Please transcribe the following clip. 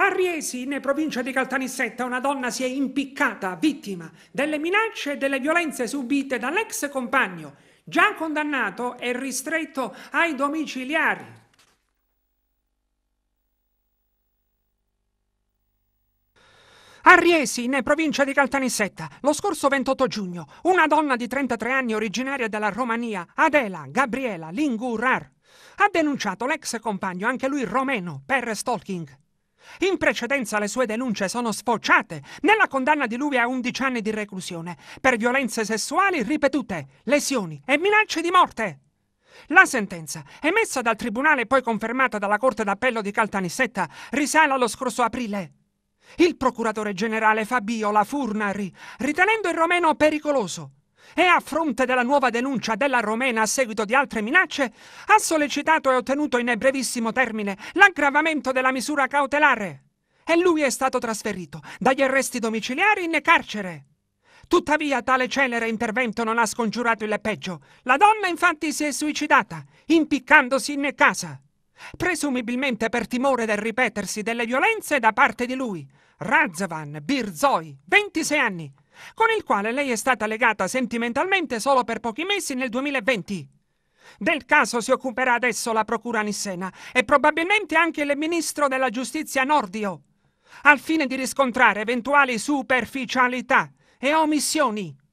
A Riesi, in provincia di Caltanissetta, una donna si è impiccata, vittima delle minacce e delle violenze subite dall'ex compagno, già condannato e ristretto ai domiciliari. A Riesi, in provincia di Caltanissetta, lo scorso 28 giugno, una donna di 33 anni originaria della Romania, Adela Gabriela Lingurar, ha denunciato l'ex compagno, anche lui romeno, per stalking. In precedenza le sue denunce sono sfociate nella condanna di lui a 11 anni di reclusione per violenze sessuali ripetute, lesioni e minacce di morte. La sentenza, emessa dal tribunale e poi confermata dalla Corte d'Appello di Caltanissetta, risale allo scorso aprile. Il procuratore generale Fabio La Furnari, ritenendo il romeno pericoloso, e a fronte della nuova denuncia della romena a seguito di altre minacce, ha sollecitato e ottenuto in brevissimo termine l'aggravamento della misura cautelare. E lui è stato trasferito dagli arresti domiciliari in carcere. Tuttavia tale celere intervento non ha scongiurato il peggio. La donna infatti si è suicidata, impiccandosi in casa. Presumibilmente per timore del ripetersi delle violenze da parte di lui. Razvan Birzoi, 26 anni, con il quale lei è stata legata sentimentalmente solo per pochi mesi nel 2020. Del caso si occuperà adesso la procura Nissena e probabilmente anche il ministro della giustizia Nordio, al fine di riscontrare eventuali superficialità e omissioni.